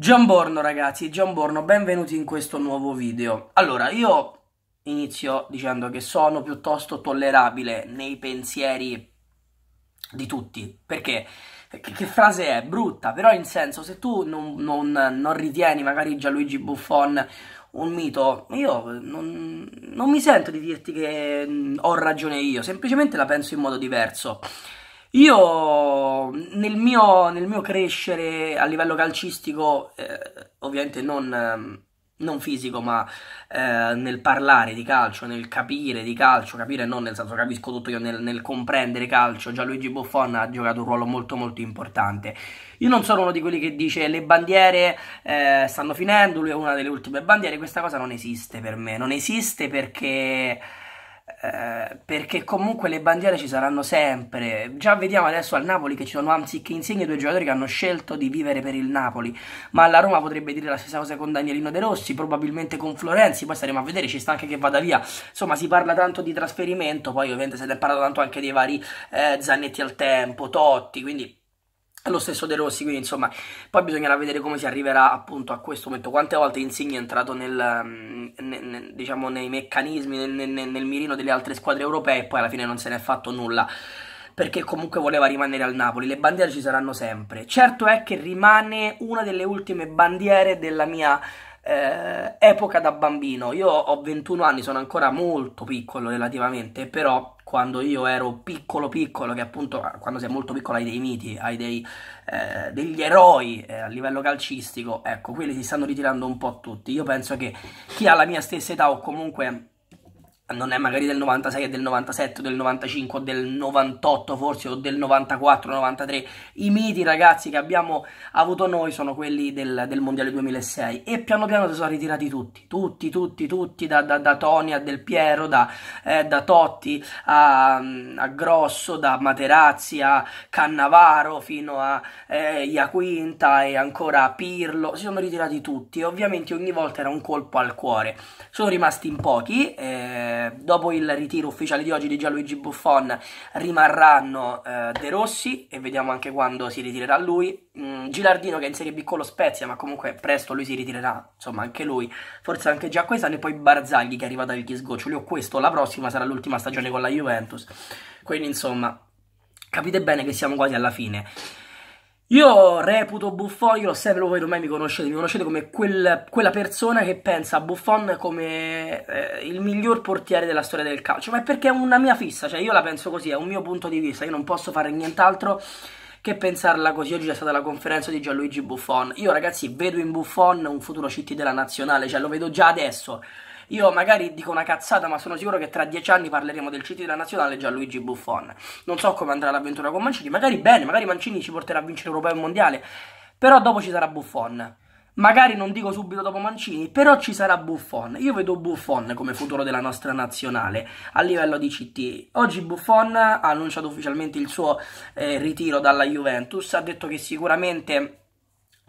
Giamborno ragazzi, Giamborno, benvenuti in questo nuovo video. Allora, io inizio dicendo che sono piuttosto tollerabile nei pensieri di tutti, perché che, frase è? Brutta, però in senso, se tu non, non, non ritieni magari Gianluigi Buffon un mito, io non, non mi sento di dirti che mm, ho ragione io, semplicemente la penso in modo diverso. Io nel mio, nel mio, crescere a livello calcistico, eh, ovviamente non, ehm, non, fisico, ma eh, nel parlare di calcio, nel capire di calcio, capire non nel senso capisco tutto io, nel, nel comprendere calcio, Gianluigi Buffon ha giocato un ruolo molto molto importante. Io non sono uno di quelli che dice le bandiere eh, stanno finendo, lui è una delle ultime bandiere, questa cosa non esiste per me, non esiste perché eh, perché comunque le bandiere ci saranno sempre. Già vediamo adesso al Napoli che ci sono anziché insegne due giocatori che hanno scelto di vivere per il Napoli, ma alla Roma potrebbe dire la stessa cosa con Danielino De Rossi, probabilmente con Florenzi, poi staremo a vedere, ci sta anche che vada via. Insomma, si parla tanto di trasferimento, poi ovviamente se ne è parlato tanto anche dei vari eh, Zanetti al tempo, Totti, quindi lo stesso De Rossi, quindi insomma, poi bisognerà vedere come si arriverà appunto a questo momento. Quante volte Insigne è entrato nel, nel, mm, nel, diciamo, nei meccanismi, nel, mirino delle altre squadre europee e poi alla fine non se ne è fatto nulla perché comunque voleva rimanere al Napoli. Le bandiere ci saranno sempre. Certo è che rimane una delle ultime bandiere della mia eh, epoca da bambino. Io ho 21 anni, sono ancora molto piccolo relativamente, però quando io ero piccolo piccolo, che appunto ah, quando sei molto piccolo hai dei miti, hai dei, eh, degli eroi eh, a livello calcistico, ecco, quelli si stanno ritirando un po' tutti. Io penso che chi ha la mia stessa età o comunque non è magari del 96 è del 97 del 95 del 98 forse o del 94 93 i miti ragazzi che abbiamo avuto noi sono quelli del, del mondiale 2006 e piano piano si sono ritirati tutti tutti tutti tutti da, da, da Tony a Del Piero da, eh, da Totti a, a, Grosso da Materazzi a Cannavaro fino a eh, Iaquinta e ancora a Pirlo si sono ritirati tutti e ovviamente ogni volta era un colpo al cuore sono rimasti in pochi eh, dopo il ritiro ufficiale di oggi di Gianluigi Buffon rimarranno eh, De Rossi e vediamo anche quando si ritirerà lui. Mm, Gilardino che è in Serie B con lo Spezia, ma comunque presto lui si ritirerà, insomma anche lui, forse anche già quest'anno e poi Barzagli che è arrivato dal Ghisgoccioli o questo, la prossima sarà l'ultima stagione con la Juventus. Quindi insomma, capite bene che siamo quasi alla fine. Io reputo Buffon, io lo sempre voi ormai mi conoscete, mi conoscete come quel, quella persona che pensa a Buffon come eh, il miglior portiere della storia del calcio, ma è perché è una mia fissa, cioè io la penso così, è un mio punto di vista, io non posso fare nient'altro che pensarla così. Oggi c'è stata la conferenza di Gianluigi Buffon, io ragazzi vedo in Buffon un futuro CT della nazionale, cioè lo vedo già adesso, io magari dico una cazzata, ma sono sicuro che tra dieci anni parleremo del CT della nazionale Gianluigi Buffon. Non so come andrà l'avventura con Mancini, magari bene, magari Mancini ci porterà a vincere l'Europa e il mondiale, però dopo ci sarà Buffon. Magari non dico subito dopo Mancini, però ci sarà Buffon. Io vedo Buffon come futuro della nostra nazionale a livello di CT. Oggi Buffon ha annunciato ufficialmente il suo eh, ritiro dalla Juventus, ha detto che sicuramente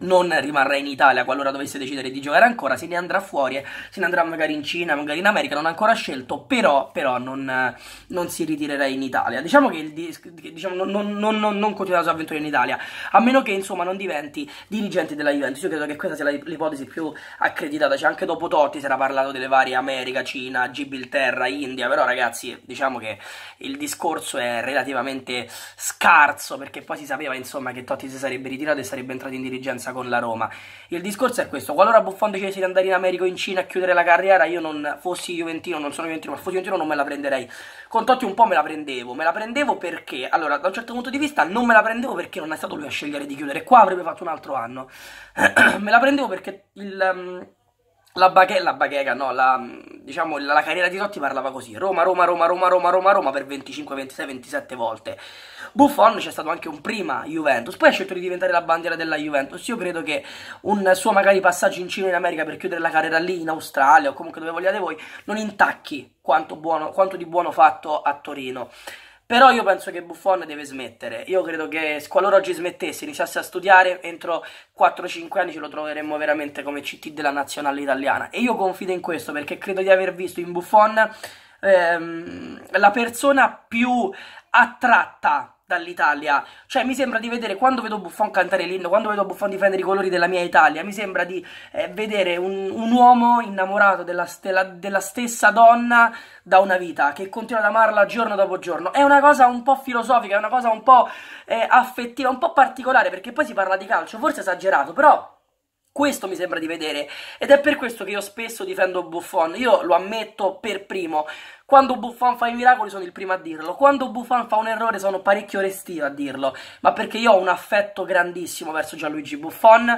non rimarrà in Italia qualora dovesse decidere di giocare ancora, se ne andrà fuori, se ne andrà magari in Cina, magari in America, non ha ancora scelto, però, però non, non, si ritirerà in Italia. Diciamo che, diciamo, non, non, non, continuerà la sua avventura in Italia, a meno che insomma non diventi dirigente della Juventus. Io credo che questa sia l'ipotesi più accreditata, cioè anche dopo Totti si era parlato delle varie America, Cina, Gibilterra, India, però ragazzi diciamo che il discorso è relativamente scarso perché poi si sapeva insomma che Totti si sarebbe ritirato e sarebbe entrato in dirigenza differenza con la Roma. Il discorso è questo, qualora Buffon decidesse di andare in America o in Cina a chiudere la carriera, io non fossi Juventino, non sono Juventino, ma fossi Juventino non me la prenderei. Con Totti un po' me la prendevo, me la prendevo perché, allora, da un certo punto di vista non me la prendevo perché non è stato lui a scegliere di chiudere, qua avrebbe fatto un altro anno. me la prendevo perché il... Um, la baghega, la bacheca, no, la, mm, diciamo, la, la, carriera di Totti parlava così, Roma, Roma, Roma, Roma, Roma, Roma, Roma per 25, 26, 27 volte. Buffon c'è stato anche un prima Juventus, poi ha scelto di diventare la bandiera della Juventus, io credo che un suo magari passaggio in Cina in America per chiudere la carriera lì, in Australia o comunque dove vogliate voi, non intacchi quanto, buono, quanto di buono fatto a Torino. Però io penso che Buffon deve smettere. Io credo che qualora oggi smettesse, iniziasse a studiare, entro 4-5 anni ce lo troveremmo veramente come CT della nazionale italiana. E io confido in questo perché credo di aver visto in Buffon ehm, la persona più attratta dall'Italia. Cioè, mi sembra di vedere quando vedo Buffon cantare l'inno, quando vedo Buffon difendere i colori della mia Italia, mi sembra di eh, vedere un, un, uomo innamorato della, della, della, stessa donna da una vita, che continua ad amarla giorno dopo giorno. È una cosa un po' filosofica, è una cosa un po' eh, affettiva, un po' particolare, perché poi si parla di calcio, forse esagerato, però. Questo mi sembra di vedere ed è per questo che io spesso difendo Buffon, io lo ammetto per primo, quando Buffon fa i miracoli sono il primo a dirlo, quando Buffon fa un errore sono parecchio restio a dirlo, ma perché io ho un affetto grandissimo verso Gianluigi Buffon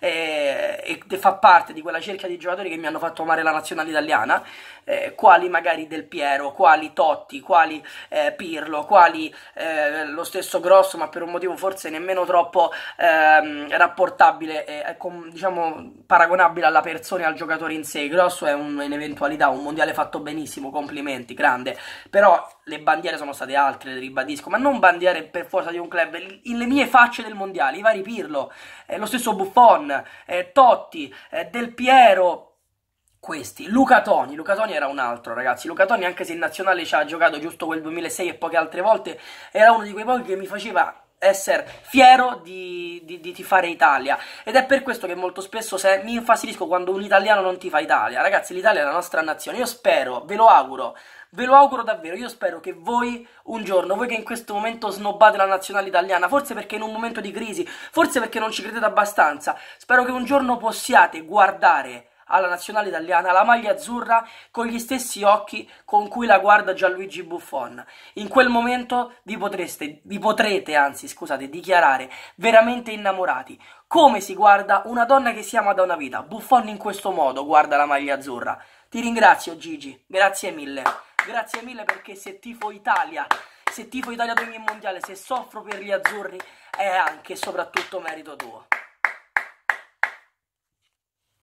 eh, e fa parte di quella cerchia di giocatori che mi hanno fatto amare la nazionale italiana, eh, quali magari Del Piero, quali Totti, quali eh, Pirlo, quali eh, lo stesso Grosso, ma per un motivo forse nemmeno troppo ehm, rapportabile, eh, con, diciamo paragonabile alla persona e al giocatore in sé. Grosso è un'eventualità, un mondiale fatto benissimo, complimenti presenti, grande, però le bandiere sono state altre, le ribadisco, ma non bandiere per forza di un club, le mie facce del mondiale, i vari Pirlo, eh, lo stesso Buffon, eh, Totti, eh, Del Piero, questi. Luca Toni, Luca Toni era un altro, ragazzi. Luca Toni, anche se in nazionale ci ha giocato giusto quel 2006 e poche altre volte, era uno di quei pochi che mi faceva essere fiero di, di, di tifare Italia ed è per questo che molto spesso se, mi infastidisco quando un italiano non tifa Italia ragazzi l'Italia è la nostra nazione io spero, ve lo auguro ve lo auguro davvero, io spero che voi un giorno, voi che in questo momento snobbate la nazionale italiana, forse perché in un momento di crisi, forse perché non ci credete abbastanza, spero che un giorno possiate guardare alla nazionale italiana la maglia azzurra con gli stessi occhi con cui la guarda Gianluigi Buffon. In quel momento vi, potreste, vi potrete, anzi scusate, dichiarare veramente innamorati. Come si guarda una donna che si ama da una vita? Buffon in questo modo guarda la maglia azzurra. Ti ringrazio Gigi, grazie mille. Grazie mille perché se tifo Italia se tifo Italia ad ogni mondiale, se soffro per gli azzurri, è anche e soprattutto merito tuo.